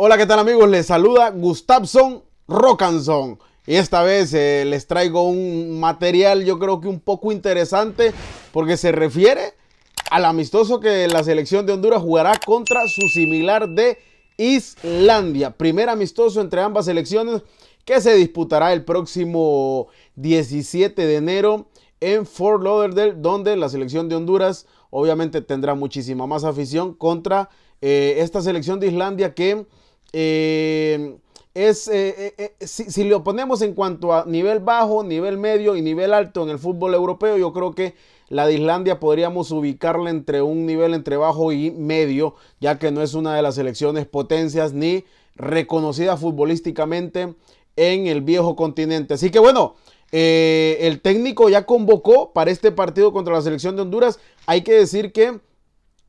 Hola, ¿qué tal amigos? Les saluda Gustavson Rocanson. Y esta vez eh, les traigo un material yo creo que un poco interesante porque se refiere al amistoso que la selección de Honduras jugará contra su similar de Islandia. Primer amistoso entre ambas selecciones que se disputará el próximo 17 de enero en Fort Lauderdale, donde la selección de Honduras obviamente tendrá muchísima más afición contra eh, esta selección de Islandia que eh, es, eh, eh, si, lo ponemos en cuanto a nivel bajo, nivel medio y nivel alto en el fútbol europeo, yo creo que la de Islandia podríamos ubicarla entre un nivel entre bajo y medio, ya que no es una de las selecciones potencias ni reconocida futbolísticamente en el viejo continente. Así que bueno, el técnico ya convocó para este partido contra la selección de Honduras. Hay que decir que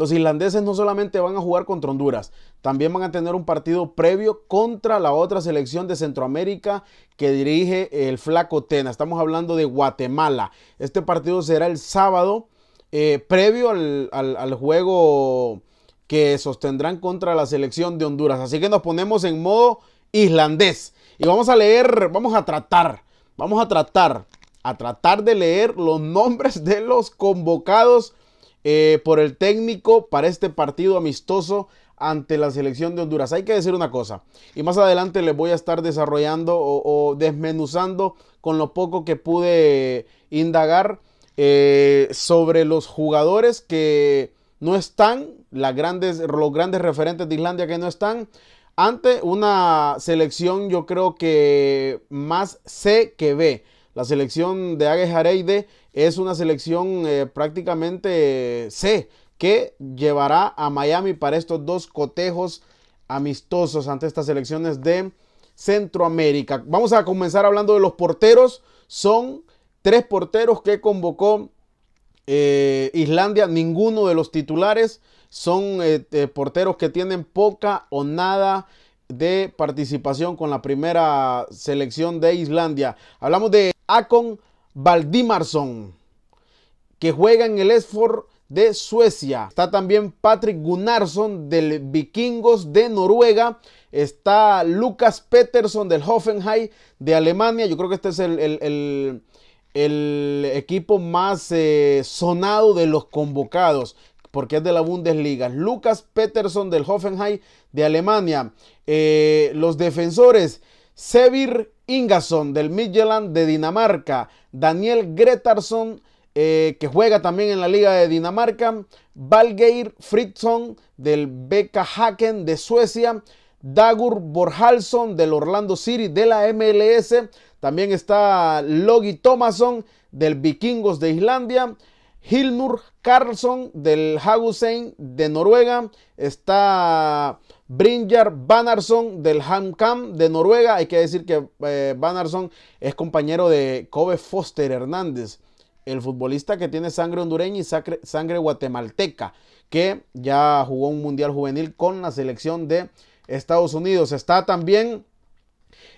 los islandeses no solamente van a jugar contra Honduras, también van a tener un partido previo contra la otra selección de Centroamérica que dirige el Flaco Tena. Estamos hablando de Guatemala. Este partido será el sábado, eh, previo al, al juego que sostendrán contra la selección de Honduras. Así que nos ponemos en modo islandés. Y vamos a leer, vamos a tratar, vamos a tratar, a tratar de leer los nombres de los convocados eh, por el técnico para este partido amistoso ante la selección de Honduras. Hay que decir una cosa, y más adelante les voy a estar desarrollando o, desmenuzando con lo poco que pude indagar eh, sobre los jugadores que no están, las grandes, los grandes referentes de Islandia que no están, ante una selección yo creo que más C que B. La selección de Águez es una selección eh, prácticamente C que llevará a Miami para estos dos cotejos amistosos ante estas selecciones de Centroamérica. Vamos a comenzar hablando de los porteros. Son tres porteros que convocó eh, Islandia, ninguno de los titulares son eh, porteros que tienen poca o nada de participación con la primera selección de Islandia. Hablamos de Akon Valdimarsson, que juega en el Esfor de Suecia. Está también Patrick Gunnarsson del Vikingos de Noruega. Está Lucas Peterson del Hoffenheim de Alemania. Yo creo que este es el, el, el, equipo más eh, sonado de los convocados porque es de la Bundesliga. Lucas Peterson del Hoffenheim de Alemania. Eh, los defensores Sevir Ingason del Midtjylland de Dinamarca, Daniel Gretarsson eh, que juega también en la Liga de Dinamarca, Valgeir Fritzson del BK Haken de Suecia, Dagur Borhalson del Orlando City de la MLS, también está Logi Thomason del Vikingos de Islandia, Hilmur Karlsson, del Hagusein de Noruega, está Brinjar Banarson del HamKam de Noruega. Hay que decir que eh, es compañero de Kobe Foster Hernández, el futbolista que tiene sangre hondureña y sangre, guatemalteca, que ya jugó un mundial juvenil con la selección de Estados Unidos. Está también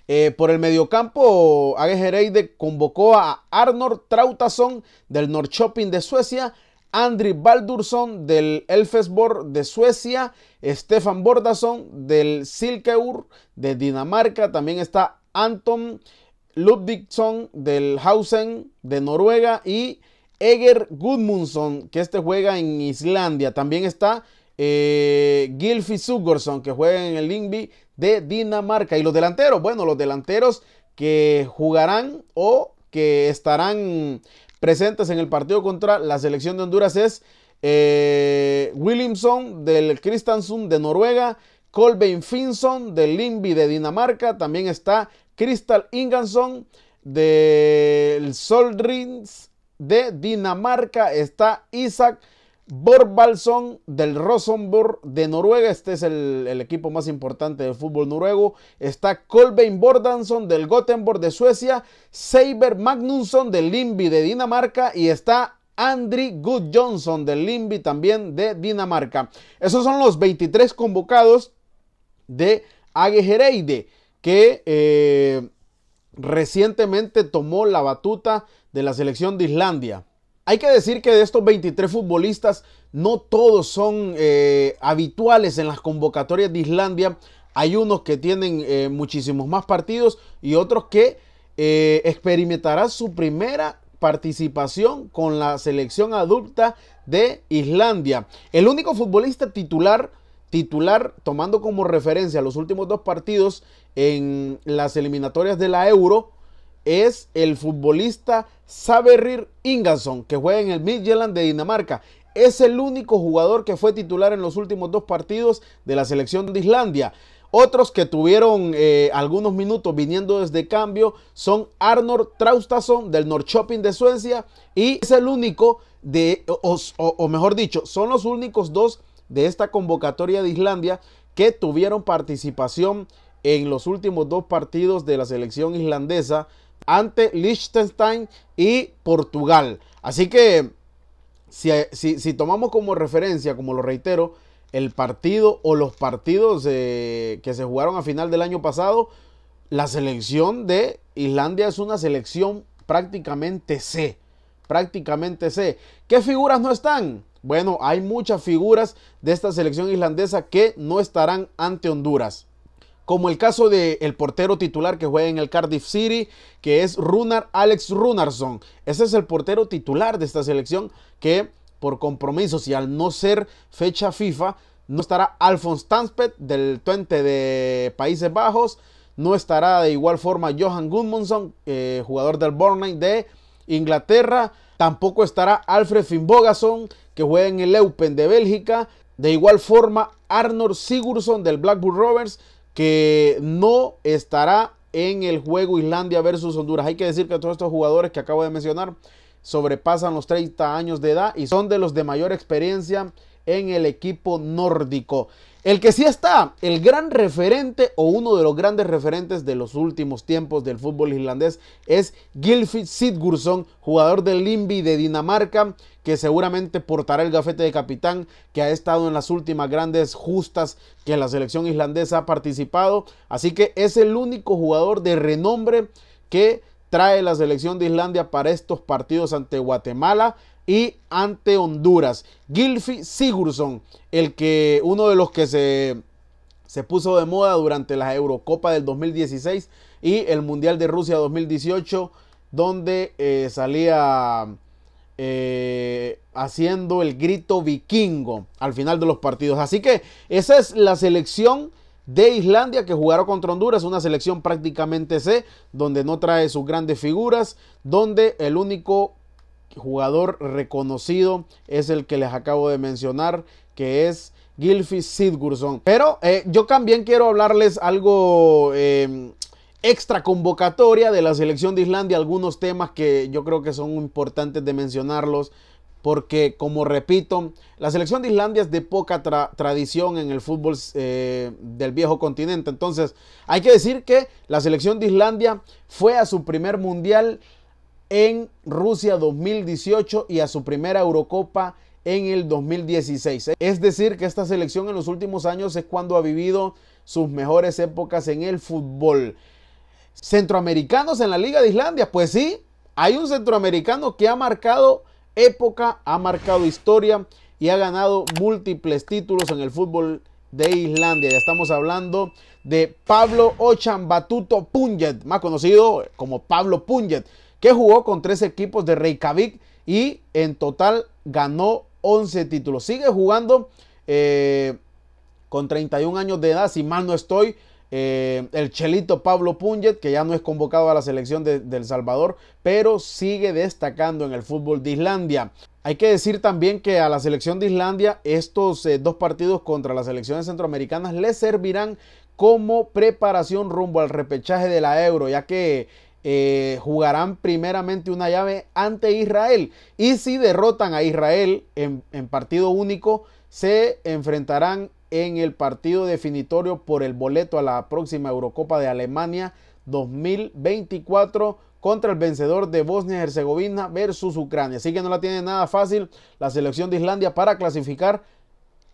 eh, por el mediocampo, Age Hereide convocó a Arnor Trautason del Shopping de Suecia, Andri Baldursson del Elfesborg de Suecia, Stefan Bordason del Silkeur de Dinamarca, también está Anton Ludvigsson del Hausen de Noruega y Eger Gudmundsson, que este juega en Islandia. También está eh, Gilfi Sugorsson, que juega en el Lingby de Dinamarca. Y los delanteros, bueno, los delanteros que jugarán o que estarán presentes en el partido contra la selección de Honduras es eh, Williamson del Kristansund de Noruega, Colbein Finson del Limby de Dinamarca, también está Crystal Inganson del Solrins de Dinamarca, está Isaac Borbalsson del Rosenborg de Noruega, este es el, equipo más importante del fútbol noruego. Está Colbein Bordanson del Gothenburg de Suecia, Seiber Magnusson del Limby de Dinamarca y está Andri Good Johnson del Limby también de Dinamarca. Esos son los 23 convocados de Agejereide que eh, recientemente tomó la batuta de la selección de Islandia. Hay que decir que de estos 23 futbolistas, no todos son eh, habituales en las convocatorias de Islandia. Hay unos que tienen eh, muchísimos más partidos y otros que eh, experimentarán su primera participación con la selección adulta de Islandia. El único futbolista titular, titular tomando como referencia los últimos dos partidos en las eliminatorias de la Euro, es el futbolista Saberir Ingason, que juega en el Midtjylland de Dinamarca. Es el único jugador que fue titular en los últimos dos partidos de la selección de Islandia. Otros que tuvieron eh, algunos minutos viniendo desde cambio son Arnor Traustason del shopping de Suecia y es el único de, o mejor dicho, son los únicos dos de esta convocatoria de Islandia que tuvieron participación en los últimos dos partidos de la selección islandesa ante Liechtenstein y Portugal. Así que si, tomamos como referencia, como lo reitero, el partido o los partidos eh, que se jugaron a final del año pasado, la selección de Islandia es una selección prácticamente C. Prácticamente C. ¿Qué figuras no están? Bueno, hay muchas figuras de esta selección islandesa que no estarán ante Honduras como el caso del portero titular que juega en el Cardiff City, que es Runar Alex Runarsson. Ese es el portero titular de esta selección que por compromisos y al no ser fecha FIFA, no estará Alphonse Tanspet del Twente de Países Bajos, no estará de igual forma Johan Gudmundsson, eh, jugador del Burnley de Inglaterra, tampoco estará Alfred Finbogason, que juega en el Eupen de Bélgica, de igual forma Arnold Sigurdsson del Blackburn Rovers, que no estará en el juego Islandia versus Honduras. Hay que decir que todos estos jugadores que acabo de mencionar sobrepasan los 30 años de edad y son de los de mayor experiencia en el equipo nórdico. El que sí está, el gran referente o uno de los grandes referentes de los últimos tiempos del fútbol islandés es Gilfit Sigurdsson, jugador del Limby de Dinamarca, que seguramente portará el gafete de capitán, que ha estado en las últimas grandes justas que la selección islandesa ha participado. Así que es el único jugador de renombre que trae la selección de Islandia para estos partidos ante Guatemala y ante Honduras. Gilfi Sigurdsson, el que uno de los que se, se puso de moda durante la Eurocopa del 2016 y el Mundial de Rusia 2018, donde eh, salía eh, haciendo el grito vikingo al final de los partidos. Así que esa es la selección de Islandia que jugaron contra Honduras, una selección prácticamente C, donde no trae sus grandes figuras, donde el único jugador reconocido es el que les acabo de mencionar, que es Gilfi Sidgurson. Pero eh, yo también quiero hablarles algo em, extra convocatoria de la selección de Islandia, algunos temas que yo creo que son importantes de mencionarlos porque como repito, la selección de Islandia es de poca tradición en el fútbol eh, del viejo continente. Entonces, hay que decir que la selección de Islandia fue a su primer mundial en Rusia 2018 y a su primera Eurocopa en el 2016. Es decir, que esta selección en los últimos años es cuando ha vivido sus mejores épocas en el fútbol. Centroamericanos en la Liga de Islandia, pues sí, hay un centroamericano que ha marcado época, ha marcado historia y ha ganado múltiples títulos en el fútbol de Islandia. Ya estamos hablando de Pablo Ochambatuto Batuto Punjet, más conocido como Pablo Punjet, que jugó con tres equipos de Reykjavik y en total ganó 11 títulos. Sigue jugando eh, con 31 años de edad, si mal no estoy, eh, el chelito Pablo Punget, que ya no es convocado a la selección de, El Salvador, pero sigue destacando en el fútbol de Islandia. Hay que decir también que a la selección de Islandia estos eh, dos partidos contra las selecciones centroamericanas le servirán como preparación rumbo al repechaje de la Euro, ya que eh, jugarán primeramente una llave ante Israel. Y si derrotan a Israel en, en partido único, se enfrentarán en el partido definitorio por el boleto a la próxima Eurocopa de Alemania 2024 contra el vencedor de Bosnia y Herzegovina versus Ucrania. Así que no la tiene nada fácil la selección de Islandia para clasificar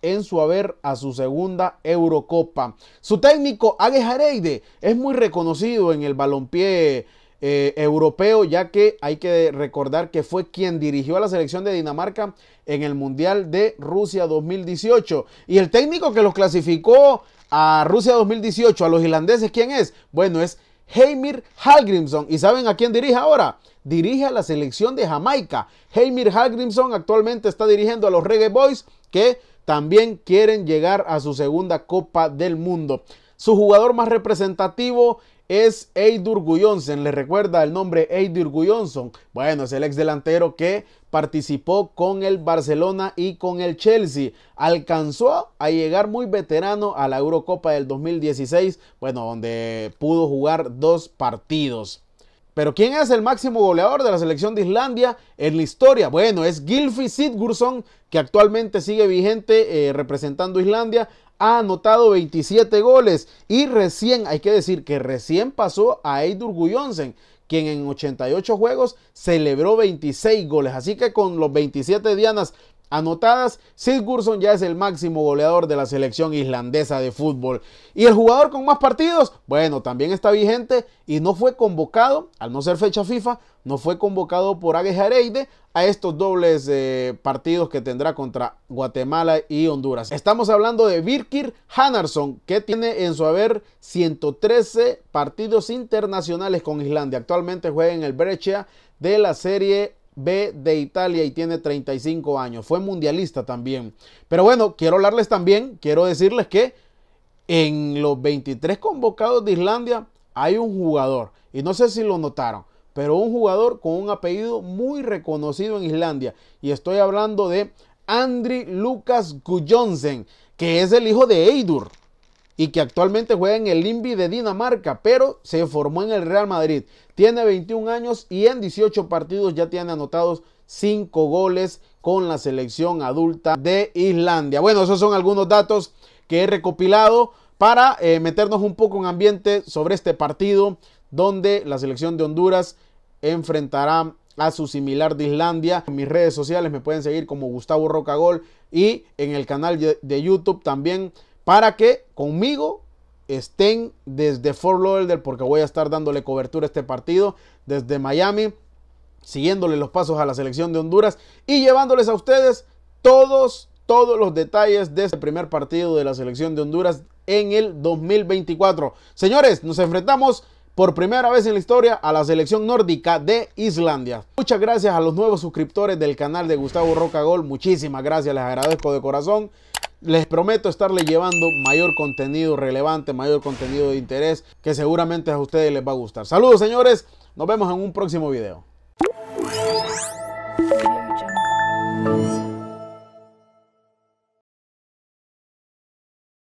en su haber a su segunda Eurocopa. Su técnico Age Hareide es muy reconocido en el balompié eh, europeo, ya que hay que recordar que fue quien dirigió a la selección de Dinamarca en el Mundial de Rusia 2018. Y el técnico que los clasificó a Rusia 2018, a los irlandeses, ¿quién es? Bueno, es Heimir Halgrimson ¿Y saben a quién dirige ahora? Dirige a la selección de Jamaica. Heimir Halgrimson actualmente está dirigiendo a los Reggae Boys que también quieren llegar a su segunda Copa del Mundo. Su jugador más representativo es Eidur Guyonsen. Le recuerda el nombre Eidur Guyonsen. Bueno, es el ex delantero que participó con el Barcelona y con el Chelsea. Alcanzó a llegar muy veterano a la Eurocopa del 2016, bueno, donde pudo jugar dos partidos. Pero ¿quién es el máximo goleador de la selección de Islandia en la historia? Bueno, es Gilfi Sidgursson, que actualmente sigue vigente eh, representando a Islandia ha anotado 27 goles y recién, hay que decir que recién pasó a Eidur Guyonsen, quien en 88 juegos celebró 26 goles. Así que con los 27 dianas anotadas, Gurson ya es el máximo goleador de la selección islandesa de fútbol. Y el jugador con más partidos, bueno, también está vigente y no fue convocado, al no ser fecha FIFA, no fue convocado por Águez Areide a estos dobles eh, partidos que tendrá contra Guatemala y Honduras. Estamos hablando de Birkir Hannarsson, que tiene en su haber 113 partidos internacionales con Islandia. Actualmente juega en el Brecha de la Serie B de Italia y tiene 35 años. Fue mundialista también. Pero bueno, quiero hablarles también, quiero decirles que en los 23 convocados de Islandia hay un jugador, y no sé si lo notaron, pero un jugador con un apellido muy reconocido en Islandia. Y estoy hablando de Andri Lucas Gujonsen, que es el hijo de Eidur y que actualmente juega en el Invi de Dinamarca, pero se formó en el Real Madrid. Tiene 21 años y en 18 partidos ya tiene anotados 5 goles con la selección adulta de Islandia. Bueno, esos son algunos datos que he recopilado para eh, meternos un poco en ambiente sobre este partido donde la selección de Honduras enfrentará a su similar de Islandia. En mis redes sociales me pueden seguir como Gustavo Rocagol y en el canal de YouTube también para que conmigo estén desde Fort Lauderdale porque voy a estar dándole cobertura a este partido desde Miami, siguiéndole los pasos a la selección de Honduras y llevándoles a ustedes todos todos los detalles de este primer partido de la selección de Honduras en el 2024. Señores, nos enfrentamos por primera vez en la historia a la selección nórdica de Islandia. Muchas gracias a los nuevos suscriptores del canal de Gustavo Roca Gol. Muchísimas gracias, les agradezco de corazón. Les prometo estarles llevando mayor contenido relevante, mayor contenido de interés que seguramente a ustedes les va a gustar. Saludos señores, nos vemos en un próximo video.